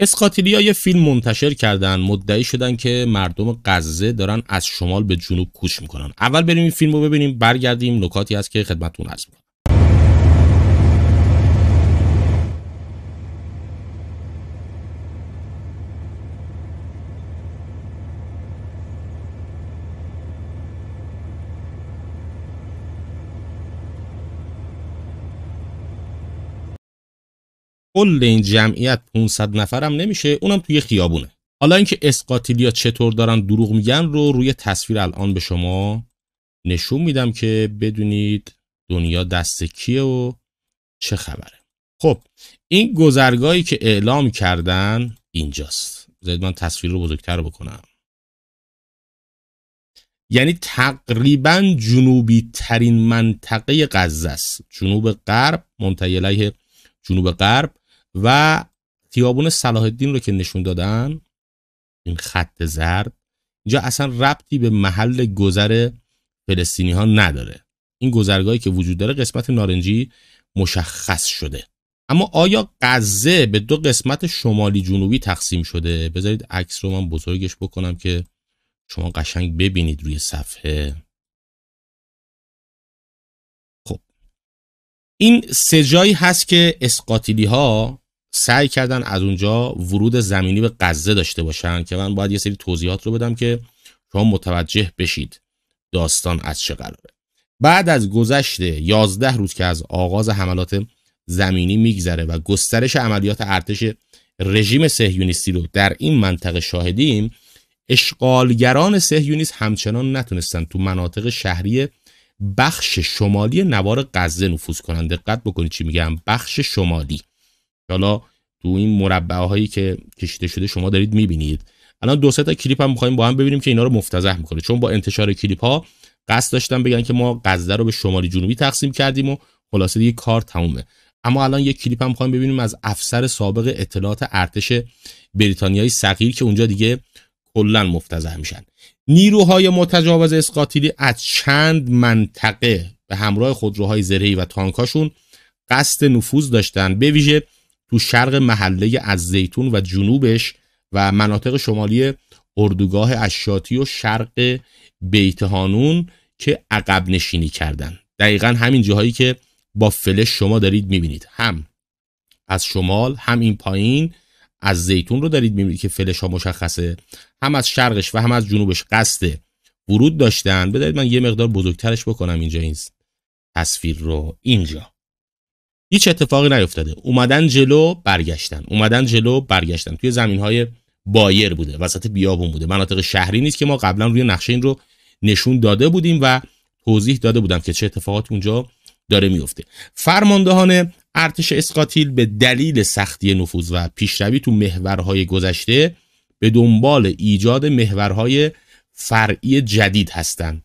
اسقاطیلیا یه فیلم منتشر کردن مدعی شدن که مردم غزه دارن از شمال به جنوب کوچ میکنن اول بریم این فیلم رو ببینیم برگردیم نکاتی هست که خدمتتون عرض کل این جمعیت 500 نفرم نمیشه اونم توی خیابونه حالا اینکه اسقاتیلیا چطور دارن دروغ میگن رو روی تصویر الان به شما نشون میدم که بدونید دنیا دست کیه و چه خبره خب این گذرگاهی که اعلام کردن اینجاست بذارید من تصویر رو بزرگتر بکنم یعنی تقریبا جنوبی ترین منطقه غزه است جنوب غرب منطقه جنوب غرب و خیابون صلاح الدین رو که نشون دادن این خط زرد اینجا اصلا ربطی به محل گذر فلسطینی ها نداره این گذرگاهی که وجود داره قسمت نارنجی مشخص شده اما آیا غزه به دو قسمت شمالی جنوبی تقسیم شده بذارید عکس رو من بزرگش بکنم که شما قشنگ ببینید روی صفحه خب این سه جایی هست که اسقاطیلی ها سعی کردن از اونجا ورود زمینی به غزه داشته باشن که من باید یه سری توضیحات رو بدم که شما متوجه بشید داستان از چه قراره بعد از گذشت 11 روز که از آغاز حملات زمینی میگذره و گسترش عملیات ارتش رژیم سهیونیستی رو در این منطقه شاهدیم اشغالگران سهیونیست همچنان نتونستن تو مناطق شهری بخش شمالی نوار غزه نفوذ کنن دقت بکنید چی میگم بخش شمالی حالا تو این مربعه هایی که کشیده شده شما دارید میبینید الان دو سه تا کلیپ هم میخوایم با هم ببینیم که اینا رو مفتزح میکنه چون با انتشار کلیپ ها قصد داشتن بگن که ما غزه رو به شمالی جنوبی تقسیم کردیم و خلاصه دیگه کار تمومه اما الان یک کلیپ هم ببینیم از افسر سابق اطلاعات ارتش بریتانیایی صغیر که اونجا دیگه کلا مفتزح میشن نیروهای متجاوز اسقاطیلی از چند منطقه به همراه خودروهای زرهی و تانکاشون قصد نفوذ داشتن به ویژه تو شرق محله از زیتون و جنوبش و مناطق شمالی اردوگاه اشاتی و شرق بیت هانون که عقب نشینی کردن دقیقا همین جاهایی که با فلش شما دارید میبینید هم از شمال هم این پایین از زیتون رو دارید میبینید که فلش ها مشخصه هم از شرقش و هم از جنوبش قصد ورود داشتن بدارید من یه مقدار بزرگترش بکنم اینجا این تصویر رو اینجا هیچ اتفاقی نیفتاده اومدن جلو برگشتن اومدن جلو برگشتن توی زمین های بایر بوده وسط بیابون بوده مناطق شهری نیست که ما قبلا روی نقشه این رو نشون داده بودیم و توضیح داده بودم که چه اتفاقات اونجا داره میفته فرماندهان ارتش اسقاطیل به دلیل سختی نفوذ و پیشروی تو محورهای گذشته به دنبال ایجاد محورهای فرعی جدید هستند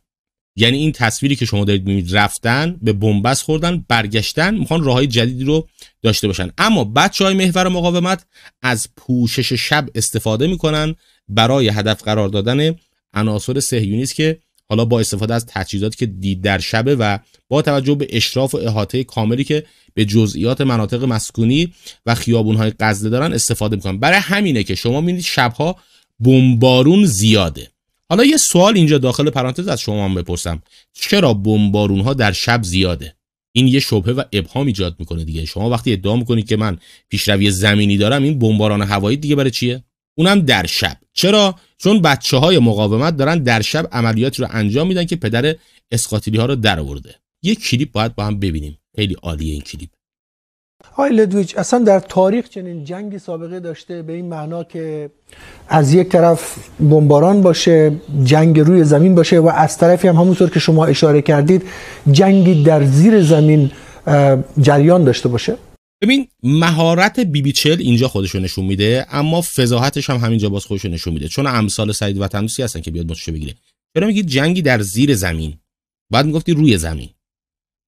یعنی این تصویری که شما دارید میبینید رفتن به بنبست خوردن برگشتن میخوان راههای جدیدی رو داشته باشن اما بچه های محور مقاومت از پوشش شب استفاده میکنن برای هدف قرار دادن عناصر صهیونیست که حالا با استفاده از تجهیزاتی که دید در شبه و با توجه به اشراف و احاطه کاملی که به جزئیات مناطق مسکونی و خیابون‌های غزه دارن استفاده میکنن برای همینه که شما میبینید شبها بمبارون زیاده حالا یه سوال اینجا داخل پرانتز از شما هم بپرسم چرا بمبارون ها در شب زیاده این یه شبه و ابهام ایجاد میکنه دیگه شما وقتی ادعا میکنید که من پیشروی زمینی دارم این بمباران هوایی دیگه برای چیه اونم در شب چرا چون بچه های مقاومت دارن در شب عملیاتی رو انجام میدن که پدر اسقاطیلی ها رو درآورده یه کلیپ باید با هم ببینیم خیلی عالیه این کلیپ آقای لدویچ اصلا در تاریخ چنین جنگی سابقه داشته به این معنا که از یک طرف بمباران باشه جنگ روی زمین باشه و از طرفی هم همونطور که شما اشاره کردید جنگی در زیر زمین جریان داشته باشه ببین مهارت بی بی چل اینجا نشون میده اما فضاحتش هم همینجا باز خودش رو نشون میده چون امثال سعید و هستن که بیاد ماتشو بگیره چرا میگید جنگی در زیر زمین بعد میگفتی روی زمین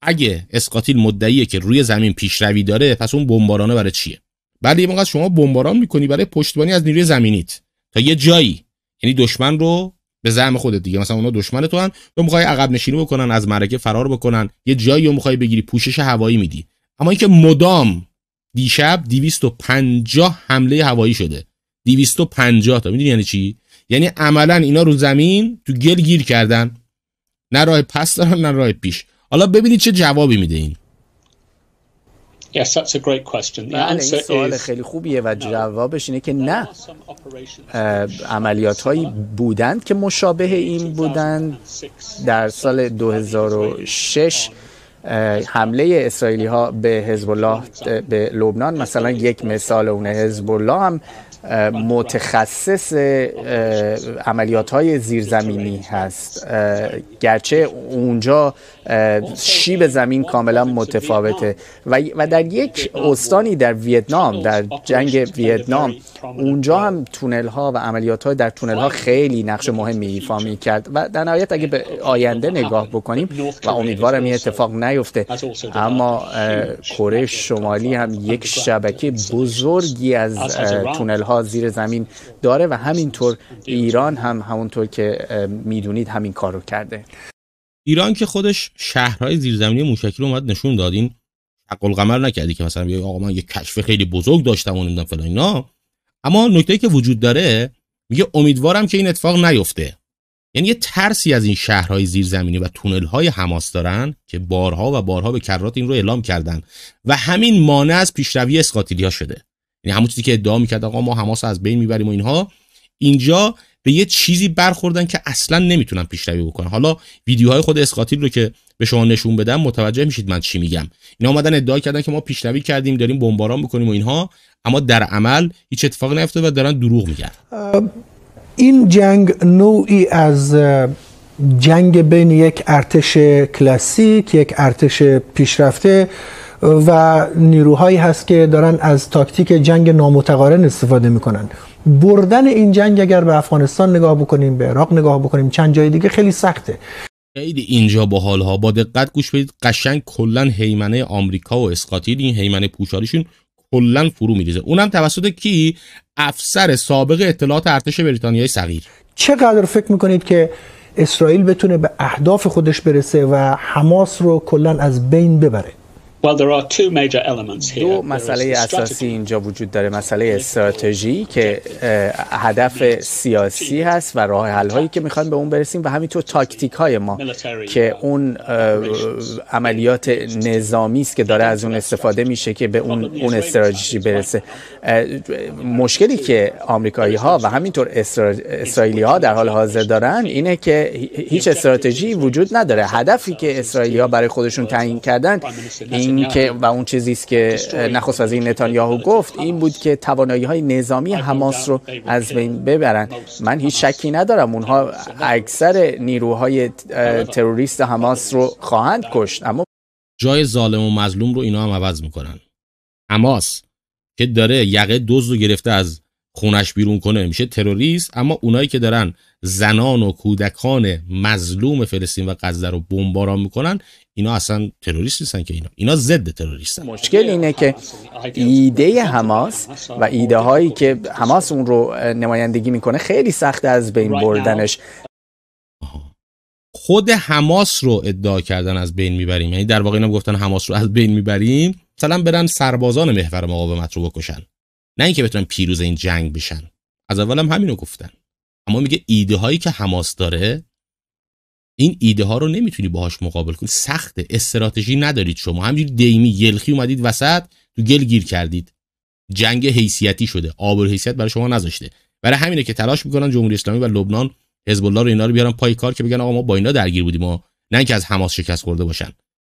اگه اسقاتیل مدعیه که روی زمین پیشروی داره پس اون بمبارانه برای چیه بعد یه موقع شما بمباران میکنی برای پشتیبانی از نیروی زمینیت تا یه جایی یعنی دشمن رو به زعم خودت دیگه مثلا اونا دشمن تو هن تو میخوای عقب نشینی بکنن از معرکه فرار بکنن یه جایی رو میخوای بگیری پوشش هوایی میدی اما اینکه مدام دیشب 250 حمله هوایی شده 250 تا میدونی یعنی چی یعنی عملا اینا رو زمین تو گل گیر کردن نه راه پس دارن نه راه پیش حالا ببینید چه جوابی میده این بله، این سوال خیلی خوبیه و جوابش اینه که نه عملیات هایی بودند که مشابه این بودند در سال 2006 حمله اسرائیلی ها به حزب الله به لبنان مثلا یک مثال اون حزب الله هم متخصص عملیات های زیرزمینی هست گرچه اونجا شیب زمین کاملا متفاوته و در یک استانی در ویتنام در جنگ ویتنام اونجا هم تونل ها و عملیات های در تونل ها خیلی نقش مهمی ایفا می کرد و در نهایت اگه به آینده نگاه بکنیم و امیدوارم این اتفاق نیفته اما کره شمالی هم یک شبکه بزرگی از تونل ها زیر زمین داره و همینطور ایران هم همونطور که میدونید همین کار رو کرده ایران که خودش شهرهای زیرزمینی موشکی رو اومد نشون دادین عقل قمر نکردی که مثلا آقا من یه کشف خیلی بزرگ داشتم و نمیدونم فلان اینا اما نکته که وجود داره میگه امیدوارم که این اتفاق نیفته یعنی یه ترسی از این شهرهای زیرزمینی و تونل‌های حماس دارن که بارها و بارها به کرات این رو اعلام کردن و همین مانع از پیشروی اسقاطیلیا شده یعنی همون چیزی که ادعا میکرد آقا ما حماس از بین میبریم و اینها اینجا به یه چیزی برخوردن که اصلا نمیتونن پیشروی بکنن حالا ویدیوهای خود اسقاتیل رو که به شما نشون بدم متوجه میشید من چی میگم اینا اومدن ادعا کردن که ما پیشروی کردیم داریم بمباران میکنیم و اینها اما در عمل هیچ اتفاقی نیفتاد و دارن دروغ میگن این جنگ نوعی از جنگ بین یک ارتش کلاسیک یک ارتش پیشرفته و نیروهایی هست که دارن از تاکتیک جنگ نامتقارن استفاده میکنن بردن این جنگ اگر به افغانستان نگاه بکنیم به عراق نگاه بکنیم چند جای دیگه خیلی سخته خیلی اینجا با حالها با دقت گوش بدید قشنگ کلا هیمنه آمریکا و اسقاطی این هیمنه پوشاریشون کلا فرو میریزه اونم توسط کی افسر سابق اطلاعات ارتش بریتانیای صغیر چقدر فکر میکنید که اسرائیل بتونه به اهداف خودش برسه و حماس رو کلا از بین ببره دو مسئله اساسی اینجا وجود داره مسئله استراتژی که هدف سیاسی هست و راه حل هایی که میخوایم به اون برسیم و همینطور تاکتیک های ما که اون عملیات نظامی است که داره از اون استفاده میشه که به اون اون استراتژی برسه مشکلی که آمریکایی ها و همینطور اسرائیلی ها در حال حاضر دارن اینه که هیچ استراتژی وجود نداره هدفی که اسرائیلی ها برای خودشون تعیین کردن این که و اون چیزی است که نخست وزیر نتانیاهو آره، گفت آره. این بود که توانایی های نظامی آره، حماس رو از بین ببرن من هیچ شکی ندارم اونها اکثر نیروهای تروریست حماس رو خواهند بله. کشت اما جای ظالم و مظلوم رو اینا هم عوض میکنن حماس که داره یقه دوز رو گرفته از خونش بیرون کنه میشه تروریست اما اونایی که دارن زنان و کودکان مظلوم فلسطین و غزه رو بمباران میکنن اینا اصلا تروریست نیستن که اینا اینا ضد تروریستن مشکل اینه که ایده حماس و ایده هایی که حماس اون رو نمایندگی میکنه خیلی سخت از بین بردنش خود حماس رو ادعا کردن از بین میبریم یعنی در واقع اینا گفتن حماس رو از بین میبریم مثلا برن سربازان محور مقاومت رو بکشن نه اینکه بتونن پیروز این جنگ بشن از اولم رو گفتن اما میگه ایده هایی که حماس داره این ایده ها رو نمیتونی باهاش مقابل کنی سخت استراتژی ندارید شما همینجوری دیمی یلخی اومدید وسط تو گل گیر کردید جنگ حیثیتی شده آبر حیثیت برای شما نذاشته برای همینه که تلاش میکنن جمهوری اسلامی و لبنان حزب الله رو اینا رو بیارن پای کار که بگن آقا ما با اینا درگیر بودیم ما نه اینکه از حماس شکست خورده باشن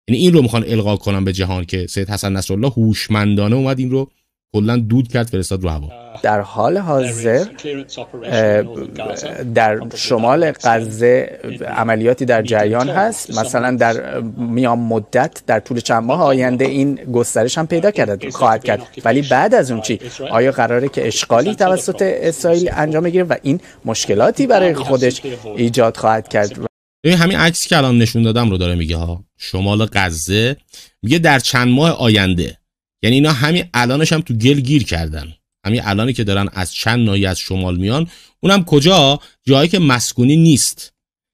یعنی این رو میخوان القا کنم به جهان که سید حسن نصرالله هوشمندانه اومد این رو کلا دود کرد فرستاد رو هوا در حال حاضر در شمال غزه عملیاتی در جریان هست مثلا در میان مدت در طول چند ماه آینده این گسترش هم پیدا کرده خواهد کرد ولی بعد از اون چی آیا قراره که اشغالی توسط اسرائیل انجام بگیره و این مشکلاتی برای خودش ایجاد خواهد کرد این همین عکسی که الان نشون دادم رو داره میگه ها شمال غزه میگه در چند ماه آینده یعنی اینا همین الانش هم تو گل گیر کردن همین الانی که دارن از چند نایی از شمال میان اونم کجا جایی که مسکونی نیست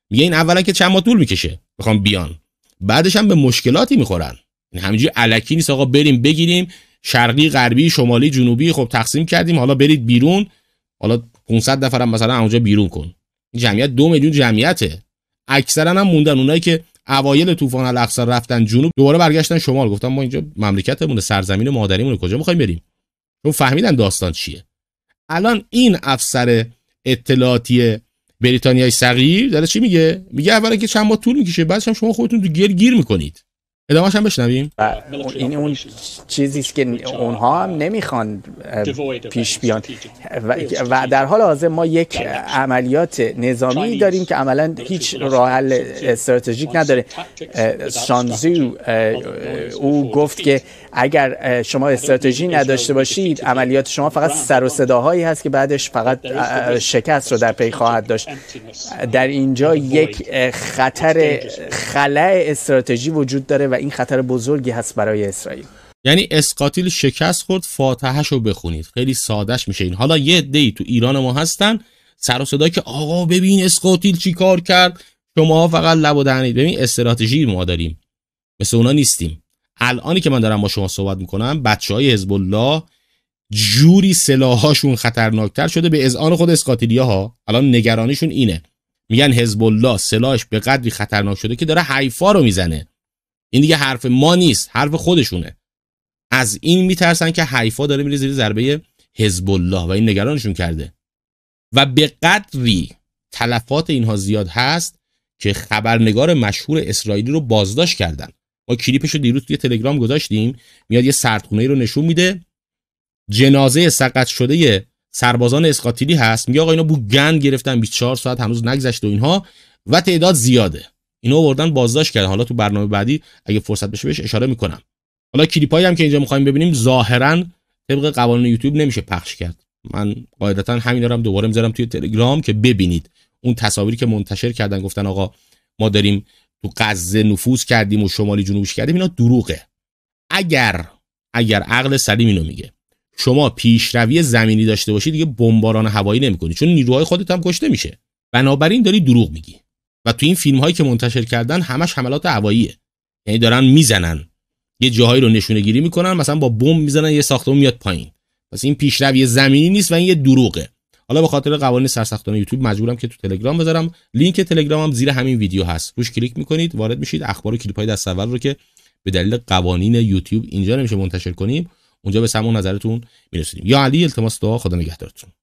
میگه این اولا که چند ما طول میکشه میخوام بیان بعدش هم به مشکلاتی میخورن یعنی همینجوری الکی نیست آقا بریم بگیریم شرقی غربی شمالی جنوبی خب تقسیم کردیم حالا برید بیرون حالا 500 نفرم مثلا اونجا بیرون کن جمعیت دو میلیون جمعیته اکثرا هم موندن اونایی که اوایل طوفان الاقصا رفتن جنوب دوباره برگشتن شمال گفتن ما اینجا مملکتمون سرزمین مادریمون کجا میخوایم بریم چون فهمیدن داستان چیه الان این افسر اطلاعاتی بریتانیای صغیر داره چی میگه میگه اولا که چند ماه طول میکشه بعدش هم شما خودتون تو گیر گیر میکنید ادامهش هم بشنویم بله. بله، بله، این اون چیزی است که اونها هم نمیخوان پیش بیان و در حال حاضر ما یک عملیات نظامی داریم که عملا هیچ راهل استراتژیک نداره شانزو او گفت که اگر شما استراتژی نداشته باشید عملیات شما فقط سر و صداهایی هست که بعدش فقط شکست رو در پی خواهد داشت در اینجا یک خطر خلع استراتژی وجود داره و این خطر بزرگی هست برای اسرائیل یعنی اسقاطیل شکست خورد فاتحهش رو بخونید خیلی سادش میشه این حالا یه دی تو ایران ما هستن سر و صدا که آقا ببین چی کار کرد شما فقط لب و دهنید ببین استراتژی ما داریم مثل اونا نیستیم الانی که من دارم با شما صحبت میکنم بچه های حزب الله جوری سلاحاشون خطرناکتر شده به اذعان خود اسقاطیلیا ها الان نگرانیشون اینه میگن حزب الله سلاحش به قدری خطرناک شده که داره حیفا رو میزنه این دیگه حرف ما نیست حرف خودشونه از این میترسن که حیفا داره میره زیر ضربه حزب الله و این نگرانشون کرده و به قدری تلفات اینها زیاد هست که خبرنگار مشهور اسرائیلی رو بازداشت کردن ما کلیپش رو دیروز توی تلگرام گذاشتیم میاد یه سردخونه رو نشون میده جنازه سقط شده سربازان اسقاطیلی هست میگه آقا اینا بو گند گرفتن 24 ساعت هنوز نگذشته و اینها و تعداد زیاده اینا آوردن بازداشت کردن حالا تو برنامه بعدی اگه فرصت بشه بهش اشاره میکنم حالا کلیپایی هم که اینجا میخوایم ببینیم ظاهرا طبق قوانین یوتیوب نمیشه پخش کرد من قاعدتا همین دارم دوباره میذارم توی تلگرام که ببینید اون تصاویری که منتشر کردن گفتن آقا ما داریم تو غزه نفوذ کردیم و شمالی جنوبش کردیم اینا دروغه اگر اگر عقل سلیم اینو میگه شما پیشروی زمینی داشته باشید دیگه بمباران هوایی نمیکنی چون نیروهای خودت هم کشته میشه بنابراین داری دروغ میگی و تو این فیلم هایی که منتشر کردن همش حملات هواییه یعنی دارن میزنن یه جاهایی رو نشونه گیری میکنن مثلا با بمب میزنن یه ساختمون میاد پایین پس این یه زمینی نیست و این یه دروغه حالا به خاطر قوانین سرسختانه یوتیوب مجبورم که تو تلگرام بذارم لینک تلگرامم زیر همین ویدیو هست روش کلیک میکنید وارد میشید اخبار و کلیپ های دست اول رو که به دلیل قوانین یوتیوب اینجا نمیشه منتشر کنیم اونجا به سمون نظرتون میرسونیم یا علی التماس دعا خدا نگهدارتون